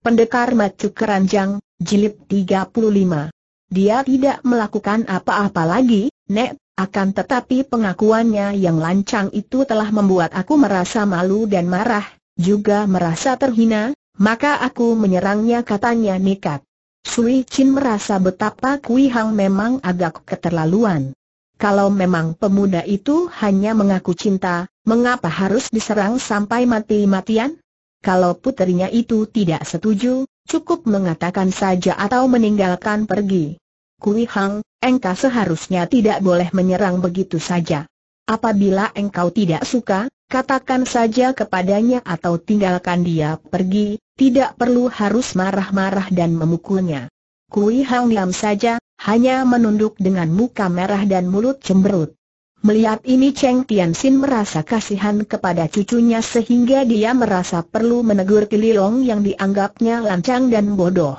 Pendekar Macu Keranjang, Jilid 35. Dia tidak melakukan apa-apa lagi, Nek, akan tetapi pengakuannya yang lancang itu telah membuat aku merasa malu dan marah, juga merasa terhina, maka aku menyerangnya katanya nekat. Sui Chin merasa betapa Kui Hang memang agak keterlaluan. Kalau memang pemuda itu hanya mengaku cinta, mengapa harus diserang sampai mati-matian? kalau puterinya itu tidak setuju, cukup mengatakan saja atau meninggalkan pergi. Kui Hang, engkau seharusnya tidak boleh menyerang begitu saja. Apabila engkau tidak suka, katakan saja kepadanya atau tinggalkan dia pergi, tidak perlu harus marah-marah dan memukulnya. Kui Hang diam saja, hanya menunduk dengan muka merah dan mulut cemberut. Melihat ini Cheng Tianxin merasa kasihan kepada cucunya sehingga dia merasa perlu menegur Kiliong yang dianggapnya lancang dan bodoh.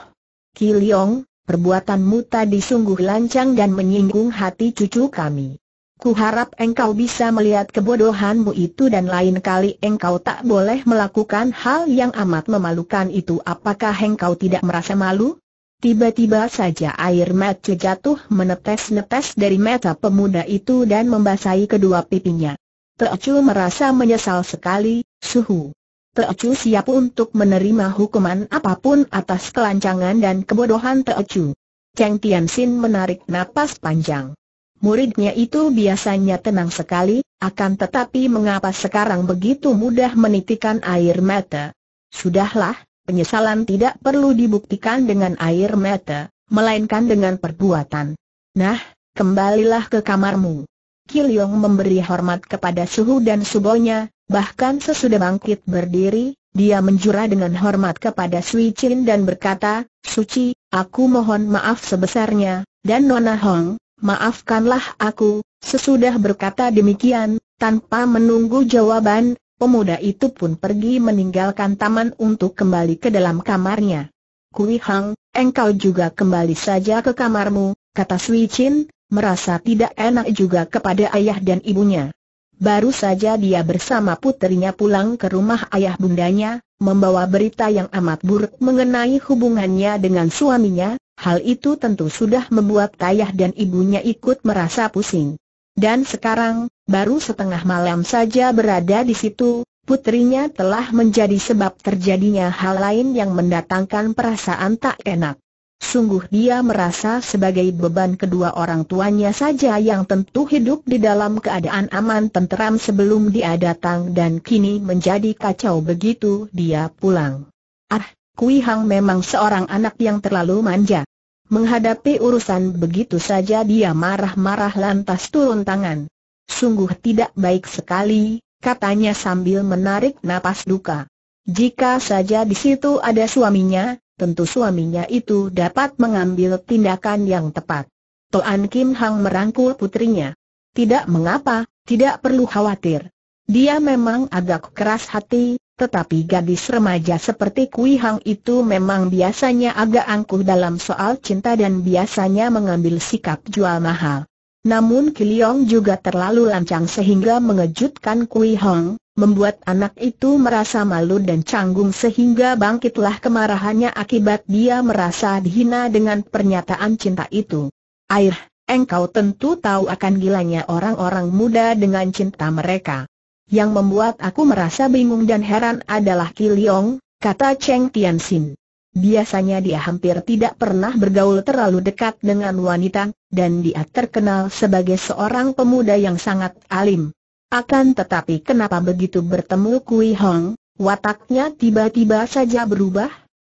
Kiliong, perbuatanmu tadi sungguh lancang dan menyinggung hati cucu kami. Kuharap engkau bisa melihat kebodohanmu itu dan lain kali engkau tak boleh melakukan hal yang amat memalukan itu. Apakah engkau tidak merasa malu? Tiba-tiba saja air mata jatuh menetes-netes dari mata pemuda itu dan membasahi kedua pipinya. Teocu merasa menyesal sekali, suhu. Teocu siap untuk menerima hukuman apapun atas kelancangan dan kebodohan Teocu. Cheng Tianxin menarik napas panjang. Muridnya itu biasanya tenang sekali, akan tetapi mengapa sekarang begitu mudah menitikan air mata? Sudahlah, penyesalan tidak perlu dibuktikan dengan air mata, melainkan dengan perbuatan. Nah, kembalilah ke kamarmu. Kiliong memberi hormat kepada suhu dan subonya, bahkan sesudah bangkit berdiri, dia menjura dengan hormat kepada Sui Chin dan berkata, Suci, aku mohon maaf sebesarnya, dan Nona Hong, maafkanlah aku, sesudah berkata demikian, tanpa menunggu jawaban, Pemuda itu pun pergi meninggalkan taman untuk kembali ke dalam kamarnya. Kui Hang, engkau juga kembali saja ke kamarmu, kata Sui Chin, merasa tidak enak juga kepada ayah dan ibunya. Baru saja dia bersama putrinya pulang ke rumah ayah bundanya, membawa berita yang amat buruk mengenai hubungannya dengan suaminya, hal itu tentu sudah membuat ayah dan ibunya ikut merasa pusing dan sekarang, baru setengah malam saja berada di situ, putrinya telah menjadi sebab terjadinya hal lain yang mendatangkan perasaan tak enak. Sungguh dia merasa sebagai beban kedua orang tuanya saja yang tentu hidup di dalam keadaan aman tenteram sebelum dia datang dan kini menjadi kacau begitu dia pulang. Ah, Kui Hang memang seorang anak yang terlalu manja. Menghadapi urusan begitu saja dia marah-marah lantas turun tangan. Sungguh tidak baik sekali, katanya sambil menarik napas duka. Jika saja di situ ada suaminya, tentu suaminya itu dapat mengambil tindakan yang tepat. Toan Kim Hang merangkul putrinya. Tidak mengapa, tidak perlu khawatir. Dia memang agak keras hati, tetapi gadis remaja seperti Kui Hang itu memang biasanya agak angkuh dalam soal cinta dan biasanya mengambil sikap jual mahal. Namun Kiliong juga terlalu lancang sehingga mengejutkan Kui Hong, membuat anak itu merasa malu dan canggung sehingga bangkitlah kemarahannya akibat dia merasa dihina dengan pernyataan cinta itu. Air, engkau tentu tahu akan gilanya orang-orang muda dengan cinta mereka. Yang membuat aku merasa bingung dan heran adalah Kiliong, kata Cheng Tianxin. Biasanya dia hampir tidak pernah bergaul terlalu dekat dengan wanita, dan dia terkenal sebagai seorang pemuda yang sangat alim. Akan tetapi kenapa begitu bertemu Kui Hong, wataknya tiba-tiba saja berubah?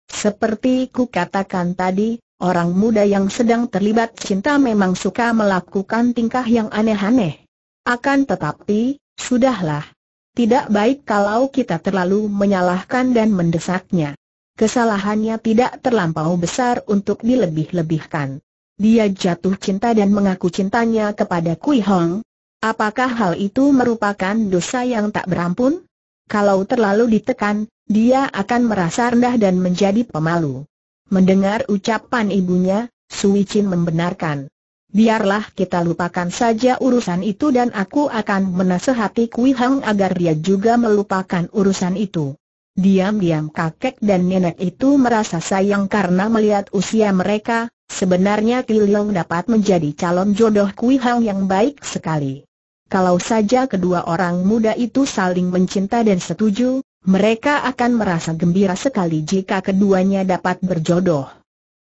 Seperti ku katakan tadi, orang muda yang sedang terlibat cinta memang suka melakukan tingkah yang aneh-aneh. Akan tetapi, Sudahlah. Tidak baik kalau kita terlalu menyalahkan dan mendesaknya. Kesalahannya tidak terlampau besar untuk dilebih-lebihkan. Dia jatuh cinta dan mengaku cintanya kepada Kui Hong. Apakah hal itu merupakan dosa yang tak berampun? Kalau terlalu ditekan, dia akan merasa rendah dan menjadi pemalu. Mendengar ucapan ibunya, Sui Chin membenarkan. Biarlah kita lupakan saja urusan itu dan aku akan menasehati Kui Hang agar dia juga melupakan urusan itu. Diam-diam kakek dan nenek itu merasa sayang karena melihat usia mereka, sebenarnya Kiliong dapat menjadi calon jodoh Kui Hang yang baik sekali. Kalau saja kedua orang muda itu saling mencinta dan setuju, mereka akan merasa gembira sekali jika keduanya dapat berjodoh.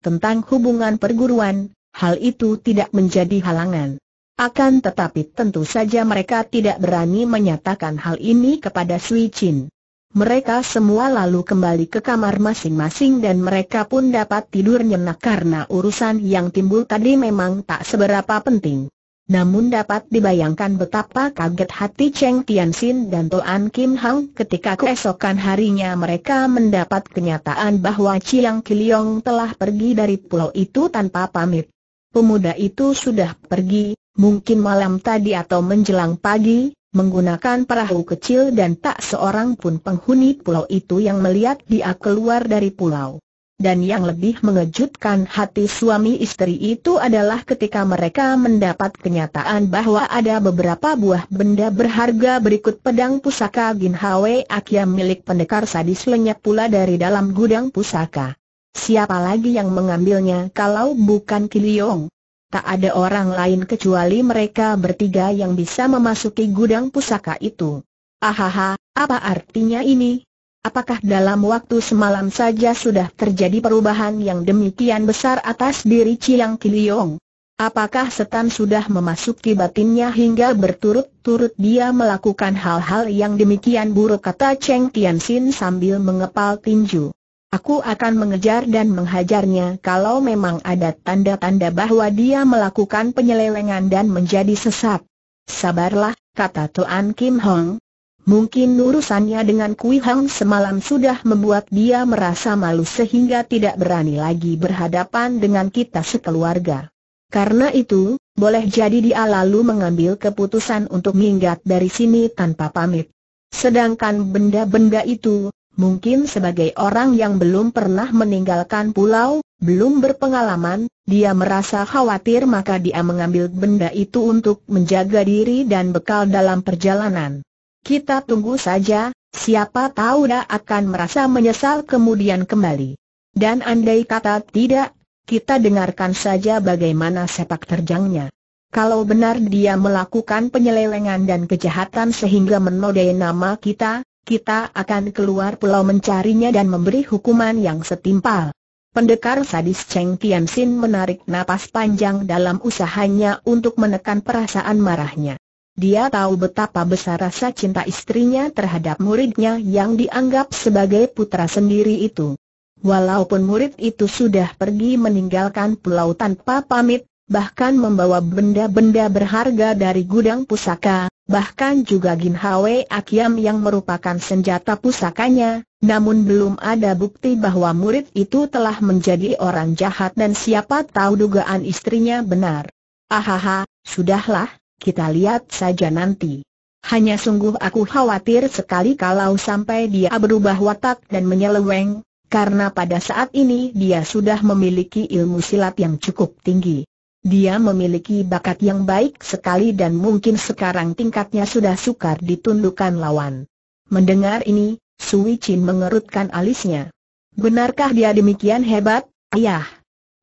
Tentang hubungan perguruan, hal itu tidak menjadi halangan. Akan tetapi tentu saja mereka tidak berani menyatakan hal ini kepada Sui Chin. Mereka semua lalu kembali ke kamar masing-masing dan mereka pun dapat tidur nyenyak karena urusan yang timbul tadi memang tak seberapa penting. Namun dapat dibayangkan betapa kaget hati Cheng Tianxin dan Toan Kim Hang ketika keesokan harinya mereka mendapat kenyataan bahwa Chiang Kiliong telah pergi dari pulau itu tanpa pamit pemuda itu sudah pergi, mungkin malam tadi atau menjelang pagi, menggunakan perahu kecil dan tak seorang pun penghuni pulau itu yang melihat dia keluar dari pulau. Dan yang lebih mengejutkan hati suami istri itu adalah ketika mereka mendapat kenyataan bahwa ada beberapa buah benda berharga berikut pedang pusaka Gin Hwe Akia milik pendekar sadis lenyap pula dari dalam gudang pusaka. Siapa lagi yang mengambilnya kalau bukan Kiliong? Tak ada orang lain kecuali mereka bertiga yang bisa memasuki gudang pusaka itu. Ahaha, apa artinya ini? Apakah dalam waktu semalam saja sudah terjadi perubahan yang demikian besar atas diri Chiang Kiliong? Apakah setan sudah memasuki batinnya hingga berturut-turut dia melakukan hal-hal yang demikian buruk kata Cheng Tianxin sambil mengepal tinju. Aku akan mengejar dan menghajarnya kalau memang ada tanda-tanda bahwa dia melakukan penyelewengan dan menjadi sesat. Sabarlah, kata Tuan Kim Hong. Mungkin urusannya dengan Kui Hang semalam sudah membuat dia merasa malu sehingga tidak berani lagi berhadapan dengan kita sekeluarga. Karena itu, boleh jadi dia lalu mengambil keputusan untuk minggat dari sini tanpa pamit. Sedangkan benda-benda itu, Mungkin sebagai orang yang belum pernah meninggalkan pulau, belum berpengalaman, dia merasa khawatir maka dia mengambil benda itu untuk menjaga diri dan bekal dalam perjalanan. Kita tunggu saja, siapa tahu dia akan merasa menyesal kemudian kembali. Dan andai kata tidak, kita dengarkan saja bagaimana sepak terjangnya. Kalau benar dia melakukan penyelewengan dan kejahatan sehingga menodai nama kita, kita akan keluar pulau mencarinya dan memberi hukuman yang setimpal. Pendekar sadis Cheng Tianxin menarik napas panjang dalam usahanya untuk menekan perasaan marahnya. Dia tahu betapa besar rasa cinta istrinya terhadap muridnya yang dianggap sebagai putra sendiri itu. Walaupun murid itu sudah pergi meninggalkan pulau tanpa pamit, bahkan membawa benda-benda berharga dari gudang pusaka, bahkan juga Gin Hwe Akiam yang merupakan senjata pusakanya, namun belum ada bukti bahwa murid itu telah menjadi orang jahat dan siapa tahu dugaan istrinya benar. Ahaha, sudahlah, kita lihat saja nanti. Hanya sungguh aku khawatir sekali kalau sampai dia berubah watak dan menyeleweng, karena pada saat ini dia sudah memiliki ilmu silat yang cukup tinggi. Dia memiliki bakat yang baik sekali dan mungkin sekarang tingkatnya sudah sukar ditundukkan lawan. Mendengar ini, Sui Chin mengerutkan alisnya. Benarkah dia demikian hebat, ayah?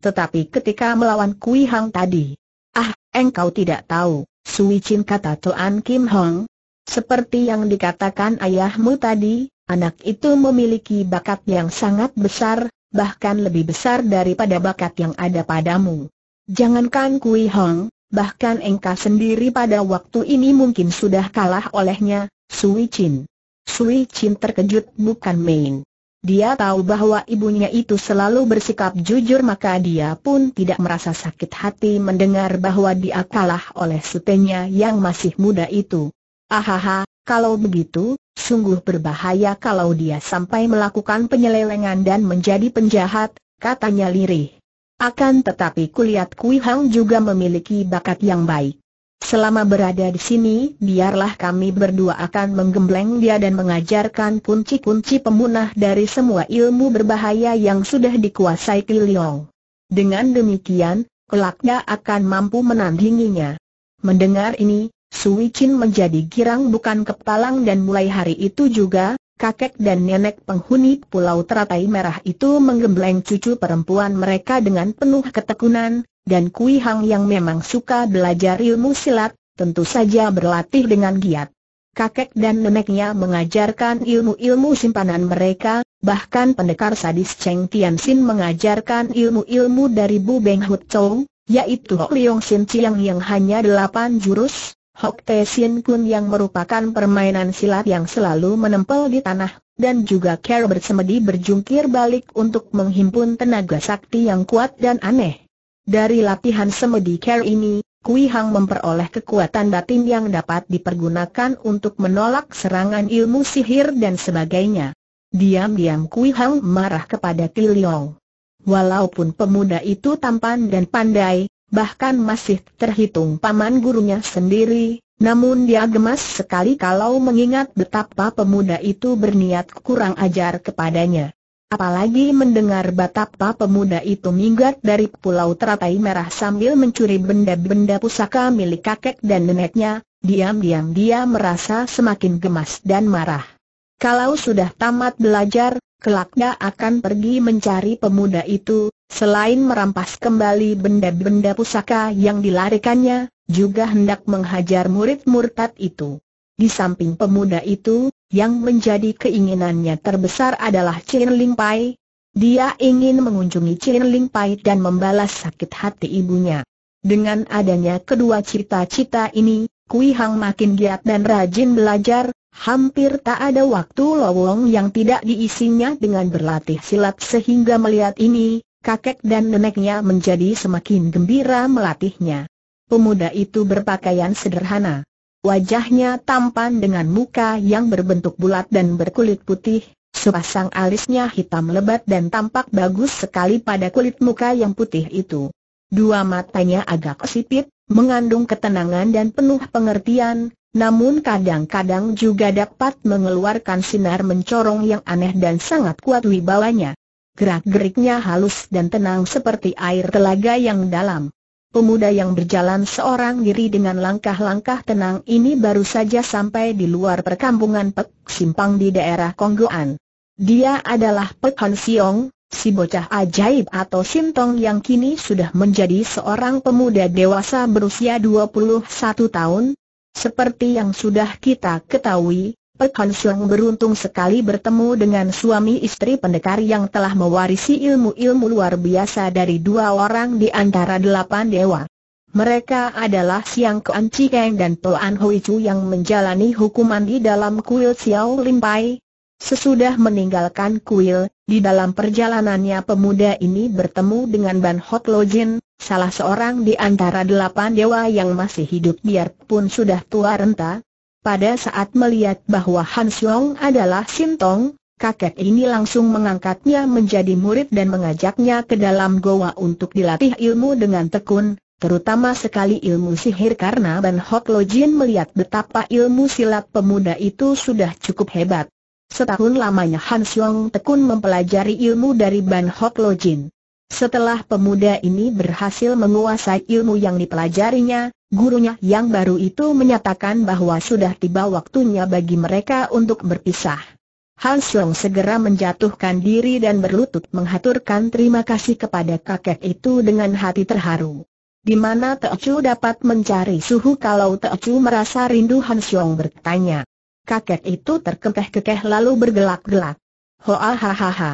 Tetapi ketika melawan Kui Hang tadi, ah, engkau tidak tahu, Sui Chin kata Tuan Kim Hong. Seperti yang dikatakan ayahmu tadi, anak itu memiliki bakat yang sangat besar, bahkan lebih besar daripada bakat yang ada padamu. Jangankan Kui Hong, bahkan Engka sendiri pada waktu ini mungkin sudah kalah olehnya, Sui Chin. Sui Chin terkejut bukan main. Dia tahu bahwa ibunya itu selalu bersikap jujur maka dia pun tidak merasa sakit hati mendengar bahwa dia kalah oleh sutenya yang masih muda itu. Ahaha, kalau begitu, sungguh berbahaya kalau dia sampai melakukan penyelewengan dan menjadi penjahat, katanya lirih. Akan tetapi kulihat Kui Hang juga memiliki bakat yang baik. Selama berada di sini, biarlah kami berdua akan menggembleng dia dan mengajarkan kunci-kunci pemunah dari semua ilmu berbahaya yang sudah dikuasai Kiliong. Dengan demikian, kelaknya akan mampu menandinginya. Mendengar ini, Sui Chin menjadi girang bukan kepalang dan mulai hari itu juga, kakek dan nenek penghuni Pulau Teratai Merah itu menggembleng cucu perempuan mereka dengan penuh ketekunan, dan Kui Hang yang memang suka belajar ilmu silat, tentu saja berlatih dengan giat. Kakek dan neneknya mengajarkan ilmu-ilmu simpanan mereka, bahkan pendekar sadis Cheng Tianxin mengajarkan ilmu-ilmu dari Bu Beng Hut Chou, yaitu Leong Sin Chiang yang hanya delapan jurus, Hok Te Sien Kun yang merupakan permainan silat yang selalu menempel di tanah, dan juga Kero bersemedi berjungkir balik untuk menghimpun tenaga sakti yang kuat dan aneh. Dari latihan semedi Kero ini, Kui Hang memperoleh kekuatan batin yang dapat dipergunakan untuk menolak serangan ilmu sihir dan sebagainya. Diam-diam Kui Hang marah kepada Ti Yong. Walaupun pemuda itu tampan dan pandai, bahkan masih terhitung paman gurunya sendiri, namun dia gemas sekali kalau mengingat betapa pemuda itu berniat kurang ajar kepadanya. Apalagi mendengar betapa pemuda itu minggat dari Pulau Teratai Merah sambil mencuri benda-benda pusaka milik kakek dan neneknya, diam-diam dia merasa semakin gemas dan marah. Kalau sudah tamat belajar, kelaknya akan pergi mencari pemuda itu, Selain merampas kembali benda-benda pusaka yang dilarikannya, juga hendak menghajar murid murtad itu. Di samping pemuda itu, yang menjadi keinginannya terbesar adalah Chin Ling Pai. Dia ingin mengunjungi Chin Ling Pai dan membalas sakit hati ibunya. Dengan adanya kedua cita-cita ini, Kui Hang makin giat dan rajin belajar, Hampir tak ada waktu lowong yang tidak diisinya dengan berlatih silat sehingga melihat ini, kakek dan neneknya menjadi semakin gembira melatihnya. Pemuda itu berpakaian sederhana. Wajahnya tampan dengan muka yang berbentuk bulat dan berkulit putih, sepasang alisnya hitam lebat dan tampak bagus sekali pada kulit muka yang putih itu. Dua matanya agak sipit, mengandung ketenangan dan penuh pengertian, namun kadang-kadang juga dapat mengeluarkan sinar mencorong yang aneh dan sangat kuat wibawanya. Gerak-geriknya halus dan tenang seperti air telaga yang dalam. Pemuda yang berjalan seorang diri dengan langkah-langkah tenang ini baru saja sampai di luar perkampungan Pek Simpang di daerah Konggoan. Dia adalah Pek Han Siong, si bocah ajaib atau Simtong yang kini sudah menjadi seorang pemuda dewasa berusia 21 tahun. Seperti yang sudah kita ketahui, Pek Han beruntung sekali bertemu dengan suami istri pendekar yang telah mewarisi ilmu-ilmu luar biasa dari dua orang di antara delapan dewa. Mereka adalah Siang Kuan dan Toan Hui Chu yang menjalani hukuman di dalam kuil Xiao Limpai. Sesudah meninggalkan kuil, di dalam perjalanannya pemuda ini bertemu dengan Ban Hot Lo Jin, salah seorang di antara delapan dewa yang masih hidup biarpun sudah tua renta, pada saat melihat bahwa Han Xiong adalah Sintong, kakek ini langsung mengangkatnya menjadi murid dan mengajaknya ke dalam goa untuk dilatih ilmu dengan tekun, terutama sekali ilmu sihir karena Ban Hok Lo Jin melihat betapa ilmu silat pemuda itu sudah cukup hebat. Setahun lamanya Han Xiong tekun mempelajari ilmu dari Ban Hok Lo Jin. Setelah pemuda ini berhasil menguasai ilmu yang dipelajarinya, gurunya yang baru itu menyatakan bahwa sudah tiba waktunya bagi mereka untuk berpisah. Han Xiong segera menjatuhkan diri dan berlutut menghaturkan terima kasih kepada kakek itu dengan hati terharu. Di mana Teochu dapat mencari suhu kalau Teochu merasa rindu Han Xiong bertanya. Kakek itu terkekeh-kekeh lalu bergelak-gelak. Hoa ha ha ha.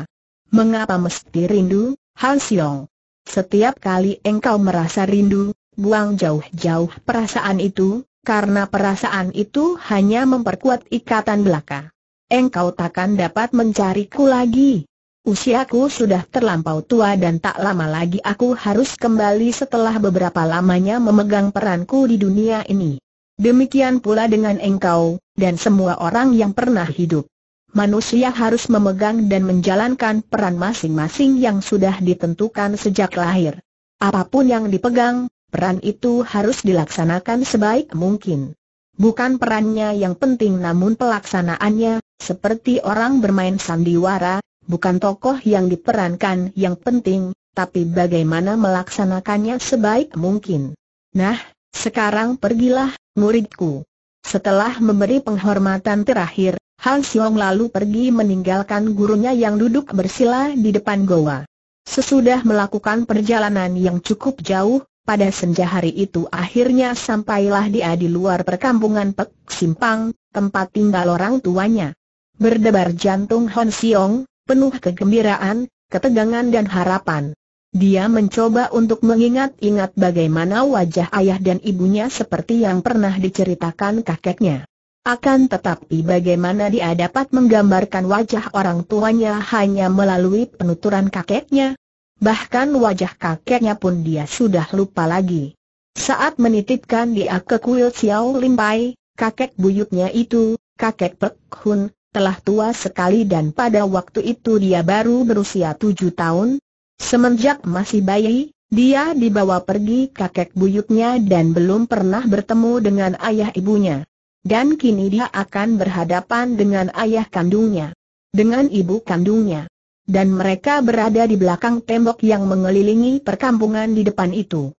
Mengapa mesti rindu? Han Siong. Setiap kali engkau merasa rindu, buang jauh-jauh perasaan itu, karena perasaan itu hanya memperkuat ikatan belaka. Engkau takkan dapat mencariku lagi. Usiaku sudah terlampau tua dan tak lama lagi aku harus kembali setelah beberapa lamanya memegang peranku di dunia ini. Demikian pula dengan engkau, dan semua orang yang pernah hidup manusia harus memegang dan menjalankan peran masing-masing yang sudah ditentukan sejak lahir. Apapun yang dipegang, peran itu harus dilaksanakan sebaik mungkin. Bukan perannya yang penting namun pelaksanaannya, seperti orang bermain sandiwara, bukan tokoh yang diperankan yang penting, tapi bagaimana melaksanakannya sebaik mungkin. Nah, sekarang pergilah, muridku. Setelah memberi penghormatan terakhir, Han Xiong lalu pergi meninggalkan gurunya yang duduk bersila di depan goa. Sesudah melakukan perjalanan yang cukup jauh, pada senja hari itu akhirnya sampailah dia di luar perkampungan Pek Simpang, tempat tinggal orang tuanya. Berdebar jantung Han Xiong, penuh kegembiraan, ketegangan dan harapan. Dia mencoba untuk mengingat-ingat bagaimana wajah ayah dan ibunya seperti yang pernah diceritakan kakeknya. Akan tetapi bagaimana dia dapat menggambarkan wajah orang tuanya hanya melalui penuturan kakeknya? Bahkan wajah kakeknya pun dia sudah lupa lagi. Saat menitipkan dia ke kuil Xiao Limpai, kakek buyutnya itu, kakek Pek Hun, telah tua sekali dan pada waktu itu dia baru berusia tujuh tahun, Semenjak masih bayi, dia dibawa pergi kakek buyutnya dan belum pernah bertemu dengan ayah ibunya. Dan kini dia akan berhadapan dengan ayah kandungnya. Dengan ibu kandungnya. Dan mereka berada di belakang tembok yang mengelilingi perkampungan di depan itu.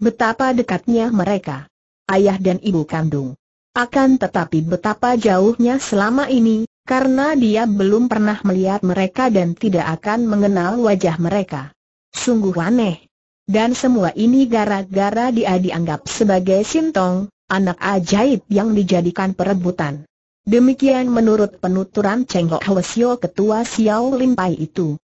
Betapa dekatnya mereka. Ayah dan ibu kandung. Akan tetapi betapa jauhnya selama ini, karena dia belum pernah melihat mereka dan tidak akan mengenal wajah mereka. Sungguh aneh. Dan semua ini gara-gara dia dianggap sebagai Sintong, anak ajaib yang dijadikan perebutan. Demikian menurut penuturan Cheng Ho ketua Xiao Lim itu.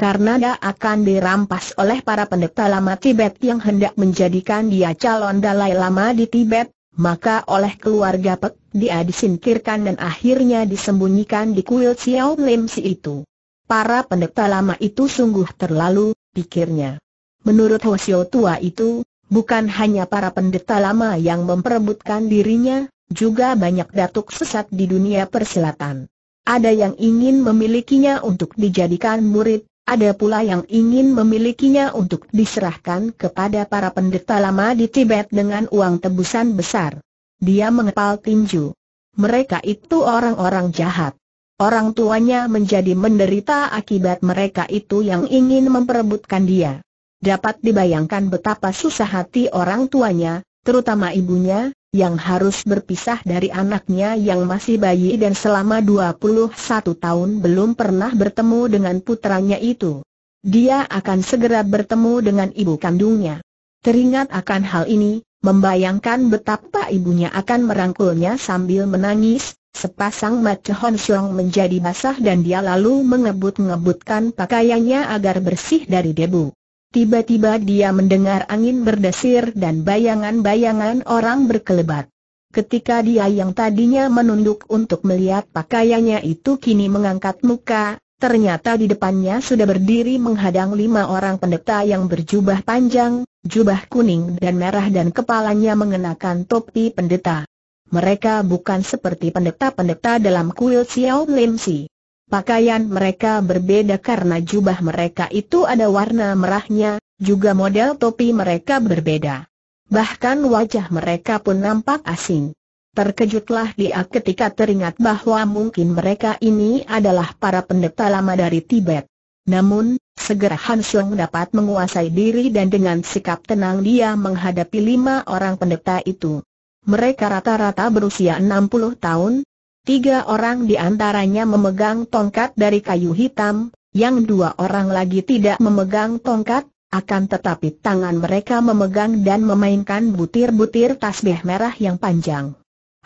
Karena dia akan dirampas oleh para pendeta lama Tibet yang hendak menjadikan dia calon Dalai Lama di Tibet, maka oleh keluarga Pek, dia disingkirkan dan akhirnya disembunyikan di kuil Xiao Lim Si itu. Para pendeta lama itu sungguh terlalu, pikirnya. Menurut Hosio tua itu, bukan hanya para pendeta lama yang memperebutkan dirinya, juga banyak datuk sesat di dunia Perselatan. Ada yang ingin memilikinya untuk dijadikan murid, ada pula yang ingin memilikinya untuk diserahkan kepada para pendeta lama di Tibet dengan uang tebusan besar. Dia mengepal tinju. Mereka itu orang-orang jahat. Orang tuanya menjadi menderita akibat mereka itu yang ingin memperebutkan dia. Dapat dibayangkan betapa susah hati orang tuanya, terutama ibunya, yang harus berpisah dari anaknya yang masih bayi dan selama 21 tahun belum pernah bertemu dengan putranya itu. Dia akan segera bertemu dengan ibu kandungnya. Teringat akan hal ini, membayangkan betapa ibunya akan merangkulnya sambil menangis, sepasang mata Hon menjadi basah dan dia lalu mengebut-ngebutkan pakaiannya agar bersih dari debu. Tiba-tiba dia mendengar angin berdesir dan bayangan-bayangan orang berkelebat. Ketika dia yang tadinya menunduk untuk melihat pakaiannya itu kini mengangkat muka, ternyata di depannya sudah berdiri menghadang lima orang pendeta yang berjubah panjang, jubah kuning dan merah dan kepalanya mengenakan topi pendeta. Mereka bukan seperti pendeta-pendeta dalam kuil Xiao Lim Si. Pakaian mereka berbeda karena jubah mereka itu ada warna merahnya, juga model topi mereka berbeda. Bahkan wajah mereka pun nampak asing. Terkejutlah dia ketika teringat bahwa mungkin mereka ini adalah para pendeta lama dari Tibet. Namun, segera Han dapat menguasai diri dan dengan sikap tenang dia menghadapi lima orang pendeta itu. Mereka rata-rata berusia 60 tahun, Tiga orang di antaranya memegang tongkat dari kayu hitam, yang dua orang lagi tidak memegang tongkat, akan tetapi tangan mereka memegang dan memainkan butir-butir tasbih merah yang panjang.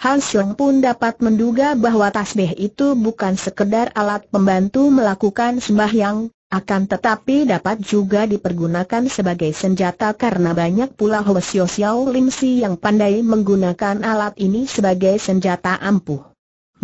Han Xiong pun dapat menduga bahwa tasbih itu bukan sekedar alat pembantu melakukan sembahyang, akan tetapi dapat juga dipergunakan sebagai senjata karena banyak pula Hwasyo Xiao Lim Si yang pandai menggunakan alat ini sebagai senjata ampuh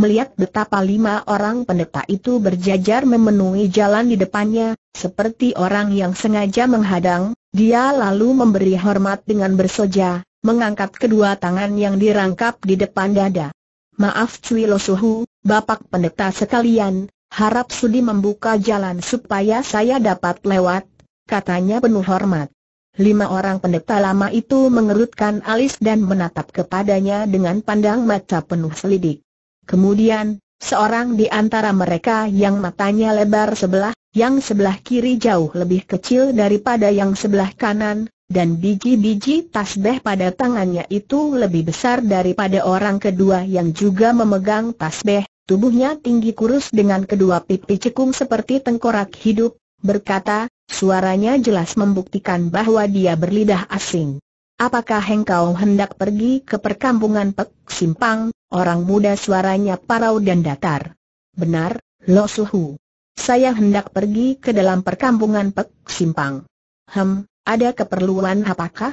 melihat betapa lima orang pendeta itu berjajar memenuhi jalan di depannya, seperti orang yang sengaja menghadang, dia lalu memberi hormat dengan bersoja, mengangkat kedua tangan yang dirangkap di depan dada. Maaf Cui Losuhu, Bapak Pendeta sekalian, harap sudi membuka jalan supaya saya dapat lewat, katanya penuh hormat. Lima orang pendeta lama itu mengerutkan alis dan menatap kepadanya dengan pandang mata penuh selidik. Kemudian, seorang di antara mereka yang matanya lebar sebelah, yang sebelah kiri jauh lebih kecil daripada yang sebelah kanan, dan biji-biji tasbih pada tangannya itu lebih besar daripada orang kedua yang juga memegang tasbih, tubuhnya tinggi kurus dengan kedua pipi cekung seperti tengkorak hidup, berkata, suaranya jelas membuktikan bahwa dia berlidah asing. Apakah engkau hendak pergi ke perkampungan Pek Simpang, orang muda suaranya parau dan datar? Benar, Lo Suhu. Saya hendak pergi ke dalam perkampungan Pek Simpang. Hem, ada keperluan apakah?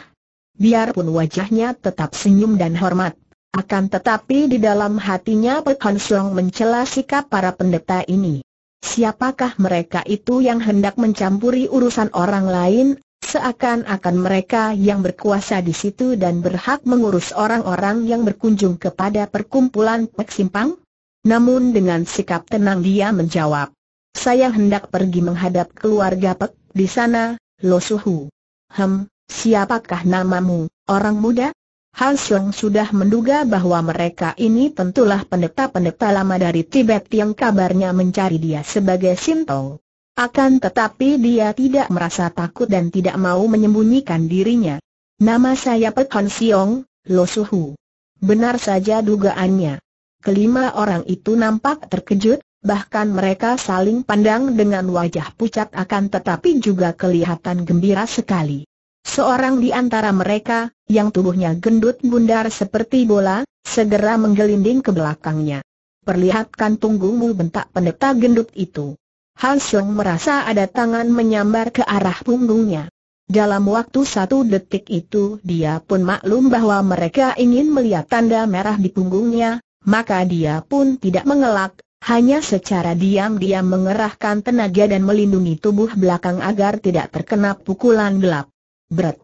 Biarpun wajahnya tetap senyum dan hormat. Akan tetapi di dalam hatinya Pek Hon Song mencela sikap para pendeta ini. Siapakah mereka itu yang hendak mencampuri urusan orang lain, Seakan-akan mereka yang berkuasa di situ dan berhak mengurus orang-orang yang berkunjung kepada perkumpulan Pek Simpang? Namun dengan sikap tenang dia menjawab, saya hendak pergi menghadap keluarga Pek di sana, Lo Suhu. Hem, siapakah namamu, orang muda? Han Xiong sudah menduga bahwa mereka ini tentulah pendeta-pendeta lama dari Tibet yang kabarnya mencari dia sebagai Sintong. Akan tetapi dia tidak merasa takut dan tidak mau menyembunyikan dirinya. Nama saya Pek Han Siong, Lo Suhu. Benar saja dugaannya. Kelima orang itu nampak terkejut, bahkan mereka saling pandang dengan wajah pucat akan tetapi juga kelihatan gembira sekali. Seorang di antara mereka, yang tubuhnya gendut bundar seperti bola, segera menggelinding ke belakangnya. Perlihatkan tunggumu, bentak pendeta gendut itu. Hansel merasa ada tangan menyambar ke arah punggungnya. Dalam waktu satu detik itu dia pun maklum bahwa mereka ingin melihat tanda merah di punggungnya, maka dia pun tidak mengelak, hanya secara diam-diam mengerahkan tenaga dan melindungi tubuh belakang agar tidak terkena pukulan gelap. Berat.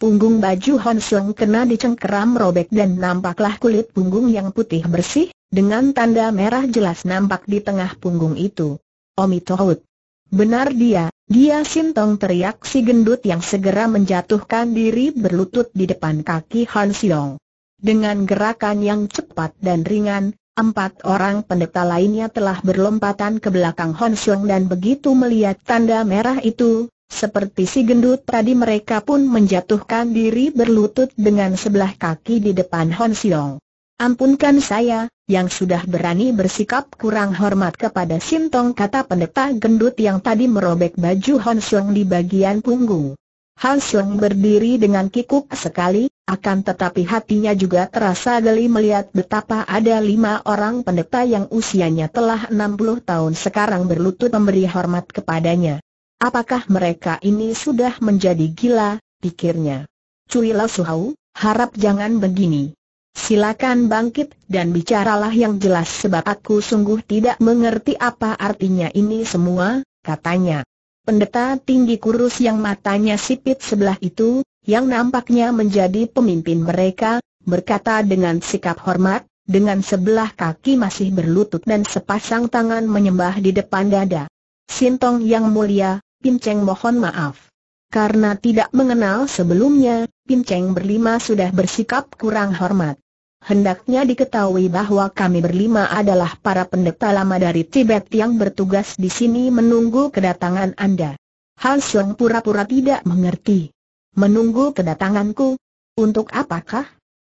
Punggung baju Hon Sung kena dicengkeram robek dan nampaklah kulit punggung yang putih bersih, dengan tanda merah jelas nampak di tengah punggung itu. Omi Tohut. Benar dia, dia sintong teriak si gendut yang segera menjatuhkan diri berlutut di depan kaki Han Siong. Dengan gerakan yang cepat dan ringan, empat orang pendeta lainnya telah berlompatan ke belakang Han Siong dan begitu melihat tanda merah itu, seperti si gendut tadi mereka pun menjatuhkan diri berlutut dengan sebelah kaki di depan Han Siong. Ampunkan saya, yang sudah berani bersikap kurang hormat kepada Sintong kata pendeta gendut yang tadi merobek baju Hon di bagian punggung. Hon berdiri dengan kikuk sekali, akan tetapi hatinya juga terasa geli melihat betapa ada lima orang pendeta yang usianya telah 60 tahun sekarang berlutut memberi hormat kepadanya. Apakah mereka ini sudah menjadi gila, pikirnya. Cui Lao Suhau, harap jangan begini. Silakan bangkit dan bicaralah yang jelas sebab aku sungguh tidak mengerti apa artinya ini semua, katanya. Pendeta tinggi kurus yang matanya sipit sebelah itu, yang nampaknya menjadi pemimpin mereka, berkata dengan sikap hormat, dengan sebelah kaki masih berlutut dan sepasang tangan menyembah di depan dada. Sintong yang mulia, Pinceng mohon maaf. Karena tidak mengenal sebelumnya, Pinceng berlima sudah bersikap kurang hormat hendaknya diketahui bahwa kami berlima adalah para pendeta lama dari Tibet yang bertugas di sini menunggu kedatangan Anda. Han Xiong pura-pura tidak mengerti. Menunggu kedatanganku? Untuk apakah?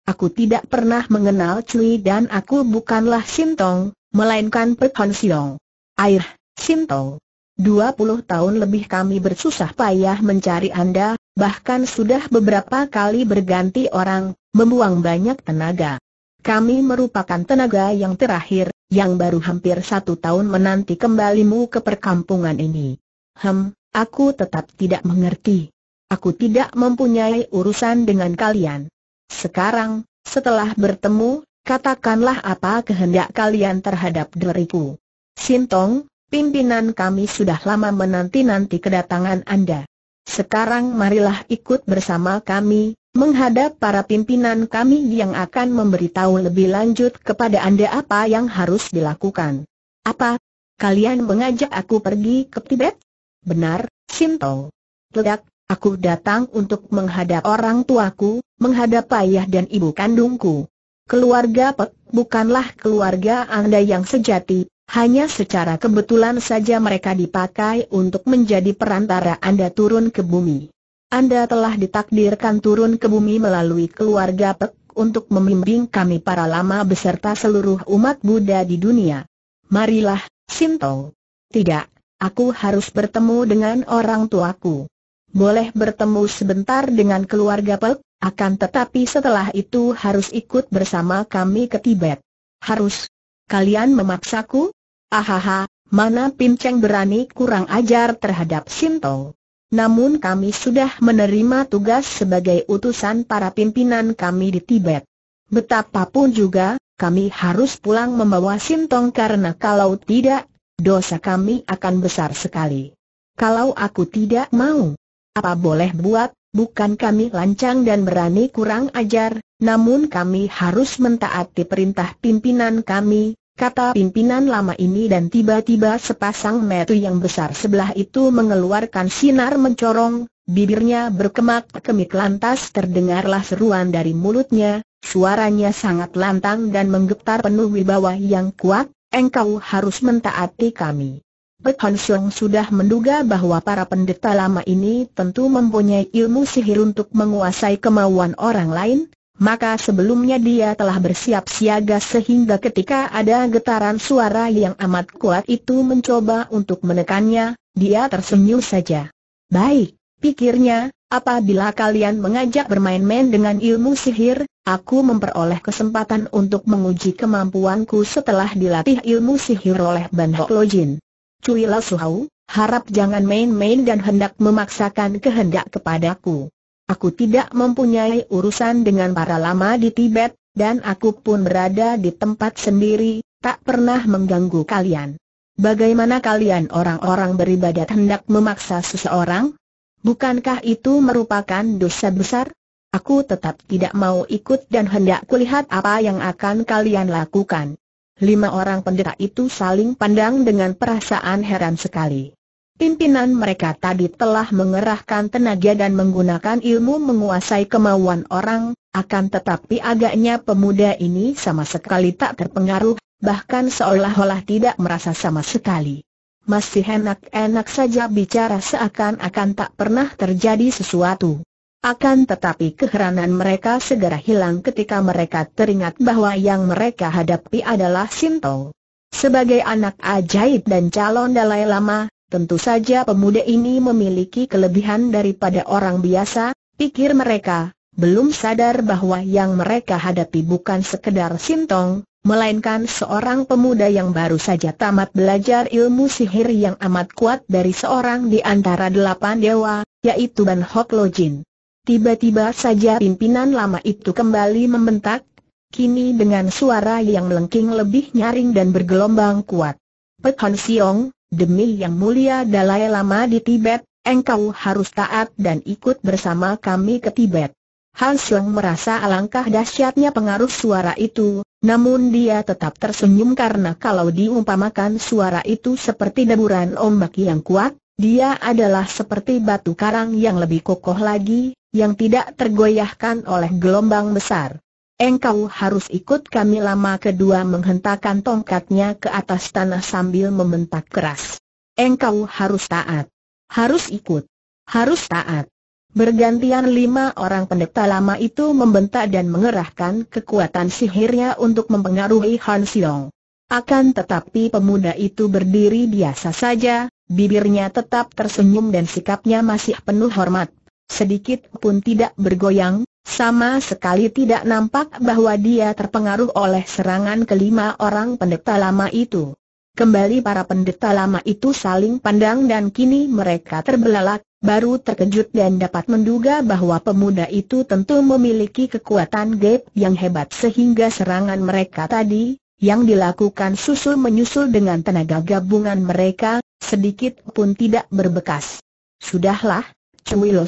Aku tidak pernah mengenal Cui dan aku bukanlah Sintong, melainkan Pek Han Xiong. Air, Sintong. 20 tahun lebih kami bersusah payah mencari Anda, bahkan sudah beberapa kali berganti orang, membuang banyak tenaga. Kami merupakan tenaga yang terakhir, yang baru hampir satu tahun menanti kembalimu ke perkampungan ini. Hem, aku tetap tidak mengerti. Aku tidak mempunyai urusan dengan kalian. Sekarang, setelah bertemu, katakanlah apa kehendak kalian terhadap diriku. Sintong, pimpinan kami sudah lama menanti-nanti kedatangan Anda. Sekarang marilah ikut bersama kami, menghadap para pimpinan kami yang akan memberitahu lebih lanjut kepada Anda apa yang harus dilakukan. Apa? Kalian mengajak aku pergi ke Tibet? Benar, Sintong. Tidak, aku datang untuk menghadap orang tuaku, menghadap ayah dan ibu kandungku. Keluarga Pek bukanlah keluarga Anda yang sejati, hanya secara kebetulan saja mereka dipakai untuk menjadi perantara Anda turun ke bumi. Anda telah ditakdirkan turun ke bumi melalui keluarga Pek untuk membimbing kami para lama beserta seluruh umat Buddha di dunia. Marilah, Sinto. Tidak, aku harus bertemu dengan orang tuaku. Boleh bertemu sebentar dengan keluarga Pek, akan tetapi setelah itu harus ikut bersama kami ke Tibet. Harus. Kalian memaksaku? Ahaha, mana pincang berani kurang ajar terhadap Tong. Namun kami sudah menerima tugas sebagai utusan para pimpinan kami di Tibet. Betapapun juga, kami harus pulang membawa Sintong karena kalau tidak, dosa kami akan besar sekali. Kalau aku tidak mau, apa boleh buat, bukan kami lancang dan berani kurang ajar, namun kami harus mentaati perintah pimpinan kami, kata pimpinan lama ini dan tiba-tiba sepasang metu yang besar sebelah itu mengeluarkan sinar mencorong, bibirnya berkemak-kemik lantas terdengarlah seruan dari mulutnya, suaranya sangat lantang dan menggetar penuh wibawa yang kuat, engkau harus mentaati kami. Pek Hon Siong sudah menduga bahwa para pendeta lama ini tentu mempunyai ilmu sihir untuk menguasai kemauan orang lain, maka sebelumnya dia telah bersiap siaga sehingga ketika ada getaran suara yang amat kuat itu mencoba untuk menekannya, dia tersenyum saja. Baik, pikirnya, apabila kalian mengajak bermain-main dengan ilmu sihir, aku memperoleh kesempatan untuk menguji kemampuanku setelah dilatih ilmu sihir oleh Ban Hok Lojin. Cui Suhau, harap jangan main-main dan hendak memaksakan kehendak kepadaku. Aku tidak mempunyai urusan dengan para lama di Tibet, dan aku pun berada di tempat sendiri, tak pernah mengganggu kalian. Bagaimana kalian orang-orang beribadat hendak memaksa seseorang? Bukankah itu merupakan dosa besar? Aku tetap tidak mau ikut dan hendak kulihat apa yang akan kalian lakukan. Lima orang pendeta itu saling pandang dengan perasaan heran sekali. Pimpinan mereka tadi telah mengerahkan tenaga dan menggunakan ilmu menguasai kemauan orang, akan tetapi agaknya pemuda ini sama sekali tak terpengaruh, bahkan seolah-olah tidak merasa sama sekali. Masih enak-enak saja bicara seakan-akan tak pernah terjadi sesuatu. Akan tetapi keheranan mereka segera hilang ketika mereka teringat bahwa yang mereka hadapi adalah Sinto. Sebagai anak ajaib dan calon Dalai Lama, Tentu saja pemuda ini memiliki kelebihan daripada orang biasa, pikir mereka, belum sadar bahwa yang mereka hadapi bukan sekedar sintong, melainkan seorang pemuda yang baru saja tamat belajar ilmu sihir yang amat kuat dari seorang di antara delapan dewa, yaitu Ban Hok Lo Jin. Tiba-tiba saja pimpinan lama itu kembali membentak, kini dengan suara yang melengking lebih nyaring dan bergelombang kuat. Pek Hon Siong, demi yang mulia Dalai Lama di Tibet, engkau harus taat dan ikut bersama kami ke Tibet. Han Xiong merasa alangkah dahsyatnya pengaruh suara itu, namun dia tetap tersenyum karena kalau diumpamakan suara itu seperti deburan ombak yang kuat, dia adalah seperti batu karang yang lebih kokoh lagi, yang tidak tergoyahkan oleh gelombang besar. Engkau harus ikut kami lama kedua menghentakkan tongkatnya ke atas tanah sambil membentak keras. Engkau harus taat. Harus ikut. Harus taat. Bergantian lima orang pendeta lama itu membentak dan mengerahkan kekuatan sihirnya untuk mempengaruhi Han Siong. Akan tetapi pemuda itu berdiri biasa saja, bibirnya tetap tersenyum dan sikapnya masih penuh hormat. Sedikit pun tidak bergoyang, sama sekali tidak nampak bahwa dia terpengaruh oleh serangan kelima orang pendeta lama itu. Kembali para pendeta lama itu saling pandang dan kini mereka terbelalak, baru terkejut dan dapat menduga bahwa pemuda itu tentu memiliki kekuatan gap yang hebat sehingga serangan mereka tadi, yang dilakukan susul-menyusul dengan tenaga gabungan mereka, sedikit pun tidak berbekas. Sudahlah, Cui Lo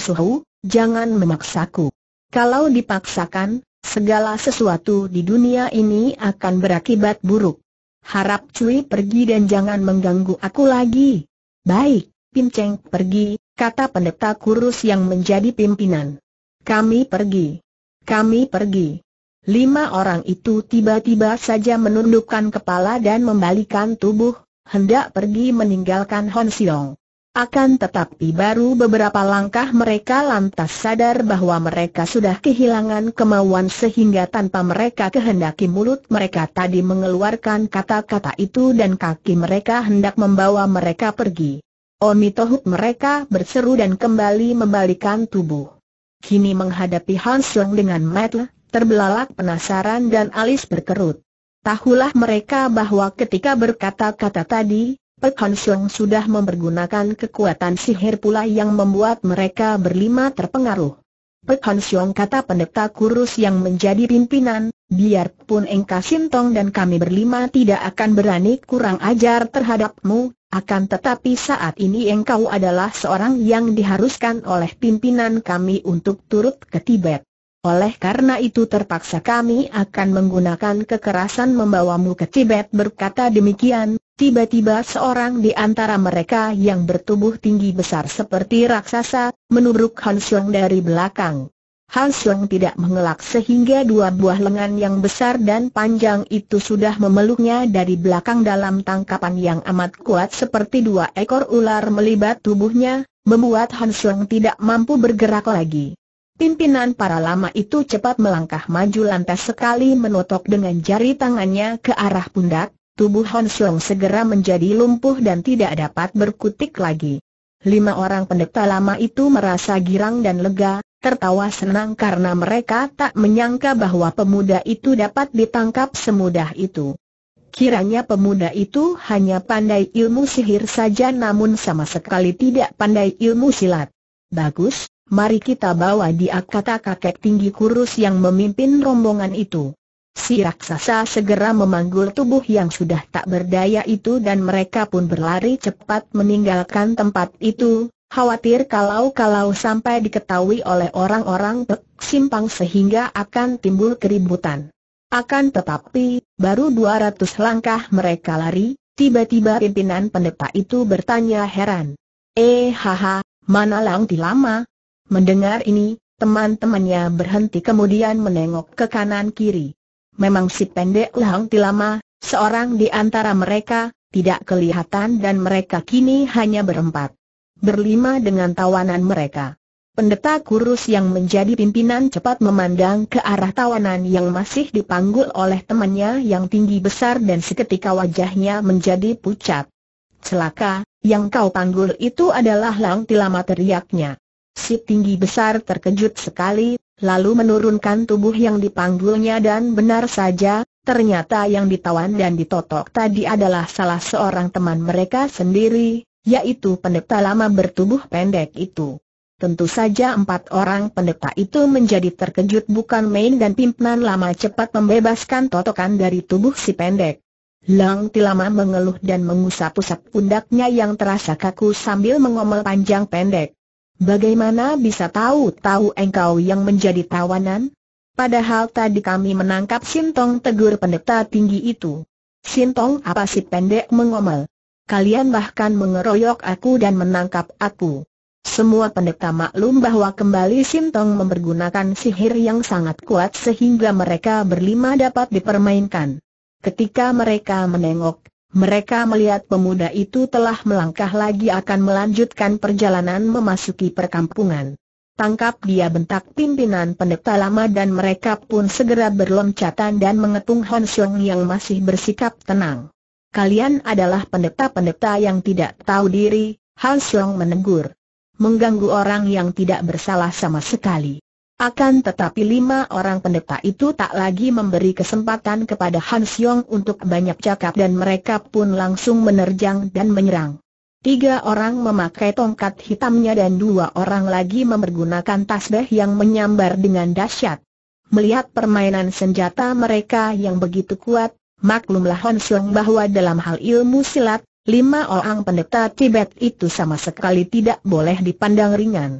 jangan memaksaku. Kalau dipaksakan, segala sesuatu di dunia ini akan berakibat buruk. Harap Cui pergi dan jangan mengganggu aku lagi. Baik, Pinceng pergi, kata pendeta kurus yang menjadi pimpinan. Kami pergi. Kami pergi. Lima orang itu tiba-tiba saja menundukkan kepala dan membalikan tubuh, hendak pergi meninggalkan Hon Siong. Akan tetapi baru beberapa langkah mereka lantas sadar bahwa mereka sudah kehilangan kemauan sehingga tanpa mereka kehendaki mulut mereka tadi mengeluarkan kata-kata itu dan kaki mereka hendak membawa mereka pergi. Oni mereka berseru dan kembali membalikan tubuh. Kini menghadapi Hansung dengan Matt, terbelalak penasaran dan alis berkerut. Tahulah mereka bahwa ketika berkata-kata tadi, Pek Han Siong sudah mempergunakan kekuatan sihir pula yang membuat mereka berlima terpengaruh. Pek Han Siong kata pendeta kurus yang menjadi pimpinan, biarpun Engka Sintong dan kami berlima tidak akan berani kurang ajar terhadapmu, akan tetapi saat ini engkau adalah seorang yang diharuskan oleh pimpinan kami untuk turut ke Tibet. Oleh karena itu terpaksa kami akan menggunakan kekerasan membawamu ke Tibet berkata demikian, Tiba-tiba seorang di antara mereka yang bertubuh tinggi besar seperti raksasa, menubruk Han Xiong dari belakang. Han Xiong tidak mengelak sehingga dua buah lengan yang besar dan panjang itu sudah memeluknya dari belakang dalam tangkapan yang amat kuat seperti dua ekor ular melibat tubuhnya, membuat Han Xiong tidak mampu bergerak lagi. Pimpinan para lama itu cepat melangkah maju lantas sekali menotok dengan jari tangannya ke arah pundak, tubuh Hon segera menjadi lumpuh dan tidak dapat berkutik lagi. Lima orang pendeta lama itu merasa girang dan lega, tertawa senang karena mereka tak menyangka bahwa pemuda itu dapat ditangkap semudah itu. Kiranya pemuda itu hanya pandai ilmu sihir saja namun sama sekali tidak pandai ilmu silat. Bagus, mari kita bawa dia kata kakek tinggi kurus yang memimpin rombongan itu. Si raksasa segera memanggul tubuh yang sudah tak berdaya itu dan mereka pun berlari cepat meninggalkan tempat itu, khawatir kalau-kalau sampai diketahui oleh orang-orang simpang sehingga akan timbul keributan. Akan tetapi, baru 200 langkah mereka lari, tiba-tiba pimpinan pendeta itu bertanya heran. Eh haha, mana Langti lama? Mendengar ini, teman-temannya berhenti kemudian menengok ke kanan kiri. Memang si pendek Lahang Tilama, seorang di antara mereka, tidak kelihatan dan mereka kini hanya berempat. Berlima dengan tawanan mereka. Pendeta kurus yang menjadi pimpinan cepat memandang ke arah tawanan yang masih dipanggul oleh temannya yang tinggi besar dan seketika wajahnya menjadi pucat. Celaka, yang kau panggul itu adalah Lang Tilama teriaknya. Si tinggi besar terkejut sekali, lalu menurunkan tubuh yang dipanggulnya dan benar saja, ternyata yang ditawan dan ditotok tadi adalah salah seorang teman mereka sendiri, yaitu pendeta lama bertubuh pendek itu. Tentu saja empat orang pendeta itu menjadi terkejut bukan main dan pimpinan lama cepat membebaskan totokan dari tubuh si pendek. Lang Tilama mengeluh dan mengusap-usap pundaknya yang terasa kaku sambil mengomel panjang pendek. Bagaimana bisa tahu-tahu engkau yang menjadi tawanan? Padahal tadi kami menangkap Sintong tegur pendeta tinggi itu. Sintong apa si pendek mengomel? Kalian bahkan mengeroyok aku dan menangkap aku. Semua pendeta maklum bahwa kembali Sintong mempergunakan sihir yang sangat kuat sehingga mereka berlima dapat dipermainkan. Ketika mereka menengok, mereka melihat pemuda itu telah melangkah lagi akan melanjutkan perjalanan memasuki perkampungan. Tangkap dia bentak pimpinan pendeta lama dan mereka pun segera berloncatan dan mengepung Hon Xiong yang masih bersikap tenang. Kalian adalah pendeta-pendeta yang tidak tahu diri, Hon Xiong menegur. Mengganggu orang yang tidak bersalah sama sekali. Akan tetapi lima orang pendeta itu tak lagi memberi kesempatan kepada Han Yong untuk banyak cakap dan mereka pun langsung menerjang dan menyerang. Tiga orang memakai tongkat hitamnya dan dua orang lagi memergunakan tasbih yang menyambar dengan dahsyat. Melihat permainan senjata mereka yang begitu kuat, maklumlah Hans Yong bahwa dalam hal ilmu silat, lima orang pendeta Tibet itu sama sekali tidak boleh dipandang ringan.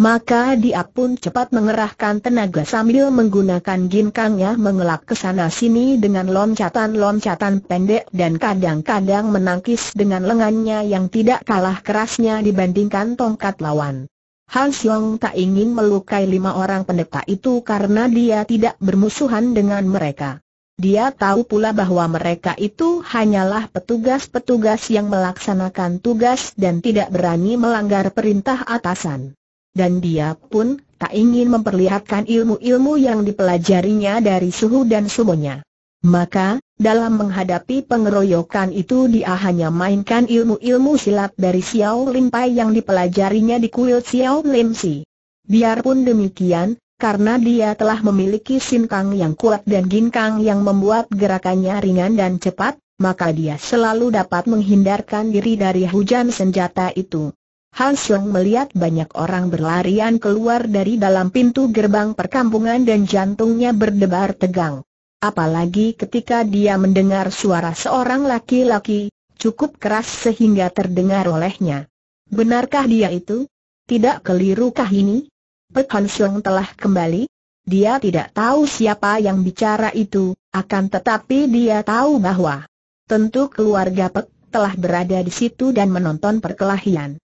Maka dia pun cepat mengerahkan tenaga sambil menggunakan ginkangnya mengelak ke sana sini dengan loncatan-loncatan pendek dan kadang-kadang menangkis dengan lengannya yang tidak kalah kerasnya dibandingkan tongkat lawan. Han Xiong tak ingin melukai lima orang pendeta itu karena dia tidak bermusuhan dengan mereka. Dia tahu pula bahwa mereka itu hanyalah petugas-petugas yang melaksanakan tugas dan tidak berani melanggar perintah atasan dan dia pun tak ingin memperlihatkan ilmu-ilmu yang dipelajarinya dari suhu dan sumonya. Maka, dalam menghadapi pengeroyokan itu dia hanya mainkan ilmu-ilmu silat dari Xiao Lim Pai yang dipelajarinya di kuil Xiao Lim Si. Biarpun demikian, karena dia telah memiliki Kang yang kuat dan ginkang yang membuat gerakannya ringan dan cepat, maka dia selalu dapat menghindarkan diri dari hujan senjata itu. Hansung melihat banyak orang berlarian keluar dari dalam pintu gerbang perkampungan dan jantungnya berdebar tegang. Apalagi ketika dia mendengar suara seorang laki-laki, cukup keras sehingga terdengar olehnya. Benarkah dia itu? Tidak kelirukah ini? Pek Hansung telah kembali? Dia tidak tahu siapa yang bicara itu, akan tetapi dia tahu bahwa tentu keluarga Pek telah berada di situ dan menonton perkelahian.